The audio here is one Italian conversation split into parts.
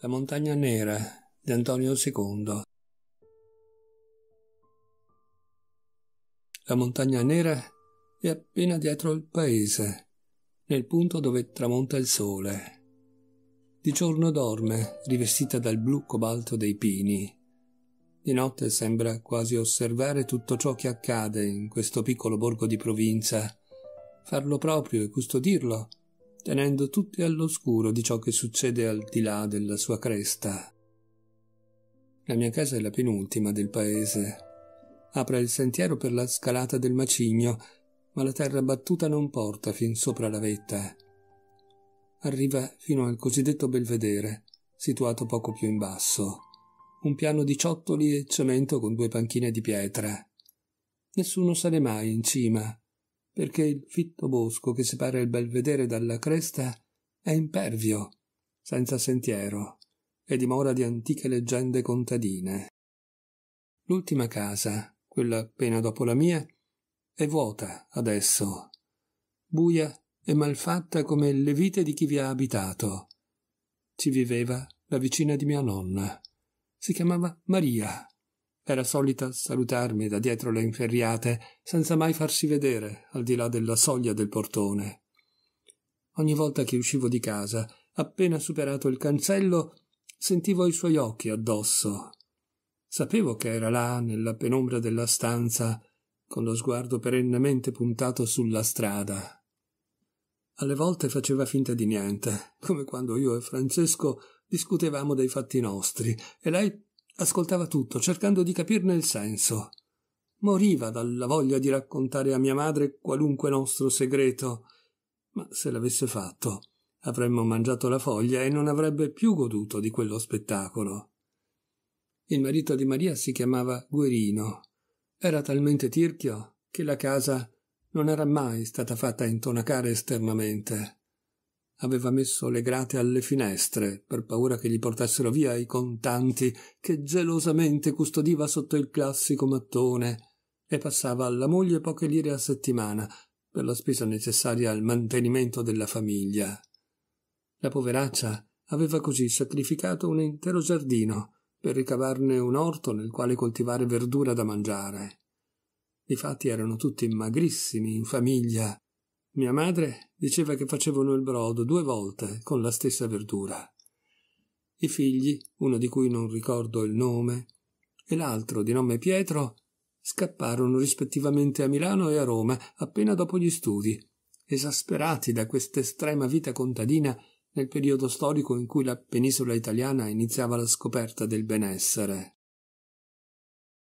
La montagna nera di Antonio II. La montagna nera è appena dietro il paese, nel punto dove tramonta il sole. Di giorno dorme, rivestita dal blu cobalto dei pini. Di notte sembra quasi osservare tutto ciò che accade in questo piccolo borgo di provincia, farlo proprio e custodirlo tenendo tutti all'oscuro di ciò che succede al di là della sua cresta. La mia casa è la penultima del paese. Apre il sentiero per la scalata del macigno, ma la terra battuta non porta fin sopra la vetta. Arriva fino al cosiddetto belvedere, situato poco più in basso. Un piano di ciottoli e cemento con due panchine di pietra. Nessuno sale mai in cima, perché il fitto bosco che separa il belvedere dalla cresta è impervio, senza sentiero, e dimora di antiche leggende contadine. L'ultima casa, quella appena dopo la mia, è vuota adesso, buia e malfatta come le vite di chi vi ha abitato. Ci viveva la vicina di mia nonna. Si chiamava Maria era solita salutarmi da dietro le inferriate, senza mai farsi vedere al di là della soglia del portone. Ogni volta che uscivo di casa, appena superato il cancello, sentivo i suoi occhi addosso. Sapevo che era là, nella penombra della stanza, con lo sguardo perennemente puntato sulla strada. Alle volte faceva finta di niente, come quando io e Francesco discutevamo dei fatti nostri, e lei Ascoltava tutto, cercando di capirne il senso. Moriva dalla voglia di raccontare a mia madre qualunque nostro segreto. Ma se l'avesse fatto, avremmo mangiato la foglia e non avrebbe più goduto di quello spettacolo. Il marito di Maria si chiamava Guerino. Era talmente tirchio che la casa non era mai stata fatta intonacare esternamente aveva messo le grate alle finestre per paura che gli portassero via i contanti che gelosamente custodiva sotto il classico mattone e passava alla moglie poche lire a settimana per la spesa necessaria al mantenimento della famiglia. La poveraccia aveva così sacrificato un intero giardino per ricavarne un orto nel quale coltivare verdura da mangiare. Difatti erano tutti magrissimi in famiglia. Mia madre diceva che facevano il brodo due volte con la stessa verdura. I figli, uno di cui non ricordo il nome, e l'altro di nome Pietro, scapparono rispettivamente a Milano e a Roma appena dopo gli studi, esasperati da quest'estrema vita contadina nel periodo storico in cui la penisola italiana iniziava la scoperta del benessere.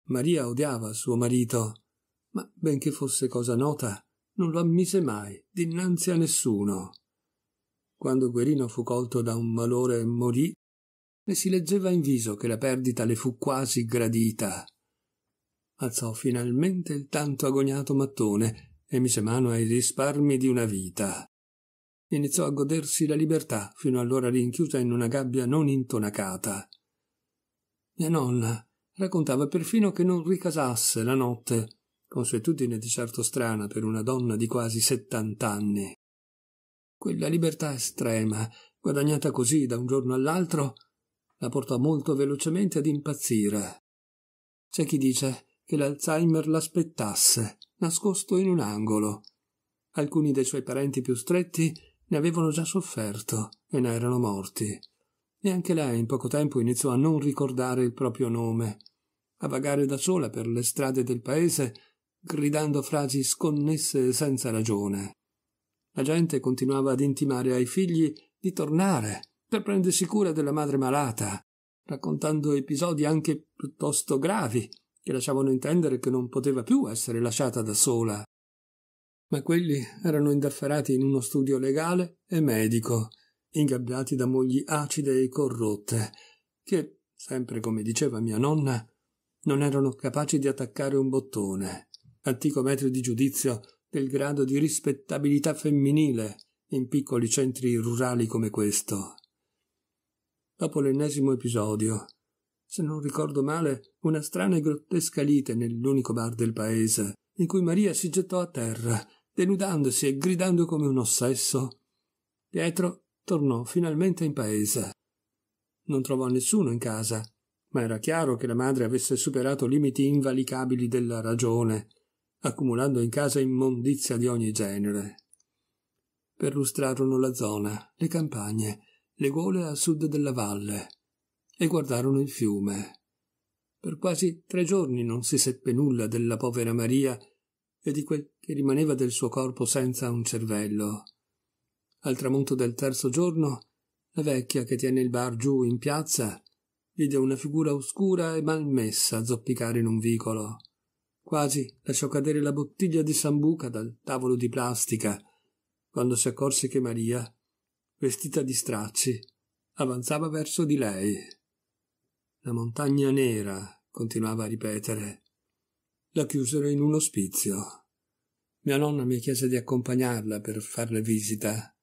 Maria odiava suo marito, ma benché fosse cosa nota, non lo ammise mai dinanzi a nessuno. Quando Guerino fu colto da un malore e morì, le si leggeva in viso che la perdita le fu quasi gradita. Alzò finalmente il tanto agognato mattone e mise mano ai risparmi di una vita. Iniziò a godersi la libertà, fino allora rinchiusa in una gabbia non intonacata. Mia nonna raccontava perfino che non ricasasse la notte consuetudine di certo strana per una donna di quasi settant'anni. Quella libertà estrema, guadagnata così da un giorno all'altro, la portò molto velocemente ad impazzire. C'è chi dice che l'Alzheimer l'aspettasse, nascosto in un angolo. Alcuni dei suoi parenti più stretti ne avevano già sofferto e ne erano morti. E anche lei in poco tempo iniziò a non ricordare il proprio nome, a vagare da sola per le strade del paese gridando frasi sconnesse senza ragione. La gente continuava ad intimare ai figli di tornare per prendersi cura della madre malata, raccontando episodi anche piuttosto gravi che lasciavano intendere che non poteva più essere lasciata da sola. Ma quelli erano indafferati in uno studio legale e medico, ingabbiati da mogli acide e corrotte, che, sempre come diceva mia nonna, non erano capaci di attaccare un bottone antico metro di giudizio del grado di rispettabilità femminile in piccoli centri rurali come questo. Dopo l'ennesimo episodio, se non ricordo male, una strana e grottesca lite nell'unico bar del paese, in cui Maria si gettò a terra, denudandosi e gridando come un ossesso, Pietro tornò finalmente in paese. Non trovò nessuno in casa, ma era chiaro che la madre avesse superato limiti invalicabili della ragione accumulando in casa immondizia di ogni genere. Perlustrarono la zona, le campagne, le gole a sud della valle e guardarono il fiume. Per quasi tre giorni non si seppe nulla della povera Maria e di quel che rimaneva del suo corpo senza un cervello. Al tramonto del terzo giorno, la vecchia che tiene il bar giù in piazza vide una figura oscura e malmessa zoppicare in un vicolo. Quasi lasciò cadere la bottiglia di sambuca dal tavolo di plastica quando si accorse che Maria, vestita di stracci, avanzava verso di lei. La montagna nera, continuava a ripetere. La chiusero in un ospizio. Mia nonna mi chiese di accompagnarla per farle visita.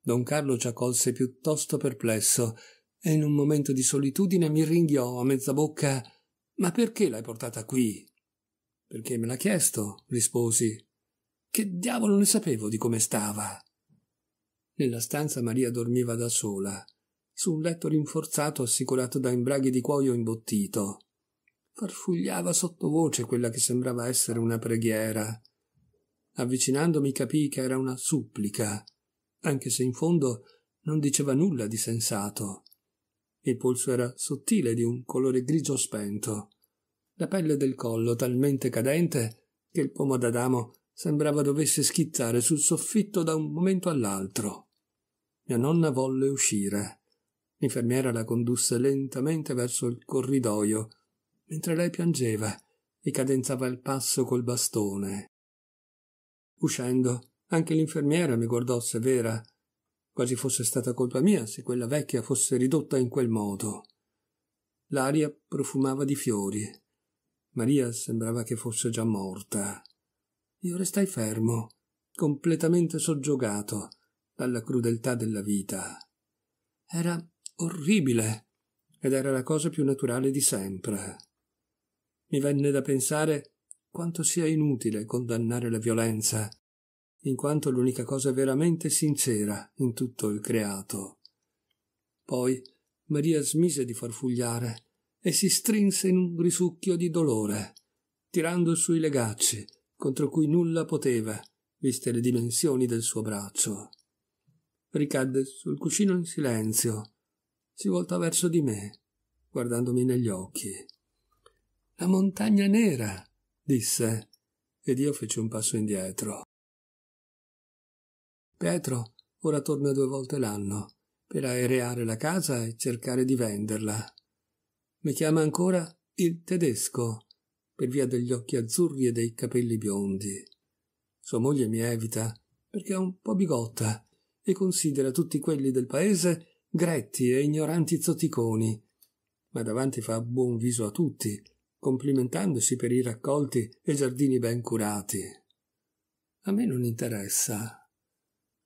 Don Carlo ci accolse piuttosto perplesso e in un momento di solitudine mi ringhiò a mezza bocca Ma perché l'hai portata qui? Perché me l'ha chiesto, risposi. Che diavolo ne sapevo di come stava? Nella stanza Maria dormiva da sola, su un letto rinforzato assicurato da imbraghi di cuoio imbottito. Farfugliava sottovoce quella che sembrava essere una preghiera. Avvicinandomi capii che era una supplica, anche se in fondo non diceva nulla di sensato. Il polso era sottile di un colore grigio spento la pelle del collo talmente cadente che il pomo d'Adamo sembrava dovesse schizzare sul soffitto da un momento all'altro. Mia nonna volle uscire. L'infermiera la condusse lentamente verso il corridoio, mentre lei piangeva e cadenzava il passo col bastone. Uscendo, anche l'infermiera mi guardò severa, quasi fosse stata colpa mia se quella vecchia fosse ridotta in quel modo. L'aria profumava di fiori. Maria sembrava che fosse già morta. Io restai fermo, completamente soggiogato dalla crudeltà della vita. Era orribile ed era la cosa più naturale di sempre. Mi venne da pensare quanto sia inutile condannare la violenza, in quanto l'unica cosa veramente sincera in tutto il creato. Poi Maria smise di farfugliare e si strinse in un risucchio di dolore, tirando sui legacci, contro cui nulla poteva, viste le dimensioni del suo braccio. Ricadde sul cuscino in silenzio. Si voltò verso di me, guardandomi negli occhi. La montagna nera, disse, ed io feci un passo indietro. Pietro ora torna due volte l'anno per aereare la casa e cercare di venderla. Mi chiama ancora il tedesco, per via degli occhi azzurri e dei capelli biondi. Sua moglie mi evita, perché è un po' bigotta, e considera tutti quelli del paese gretti e ignoranti zoticoni. Ma davanti fa buon viso a tutti, complimentandosi per i raccolti e giardini ben curati. A me non interessa.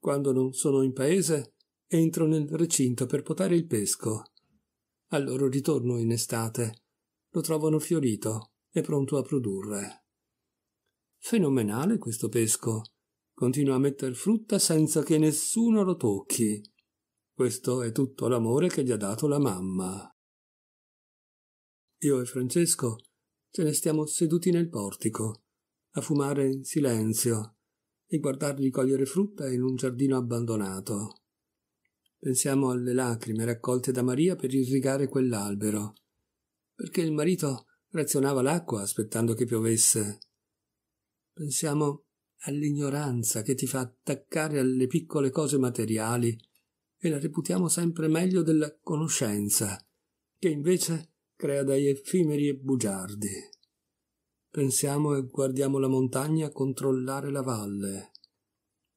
Quando non sono in paese, entro nel recinto per potare il pesco al loro ritorno in estate lo trovano fiorito e pronto a produrre. Fenomenale questo pesco. Continua a metter frutta senza che nessuno lo tocchi. Questo è tutto l'amore che gli ha dato la mamma. Io e Francesco ce ne stiamo seduti nel portico, a fumare in silenzio e guardarli cogliere frutta in un giardino abbandonato. Pensiamo alle lacrime raccolte da Maria per irrigare quell'albero, perché il marito razionava l'acqua aspettando che piovesse. Pensiamo all'ignoranza che ti fa attaccare alle piccole cose materiali e la reputiamo sempre meglio della conoscenza, che invece crea dai effimeri e bugiardi. Pensiamo e guardiamo la montagna controllare la valle.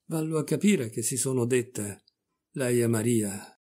Vallo a capire che si sono dette la llamaría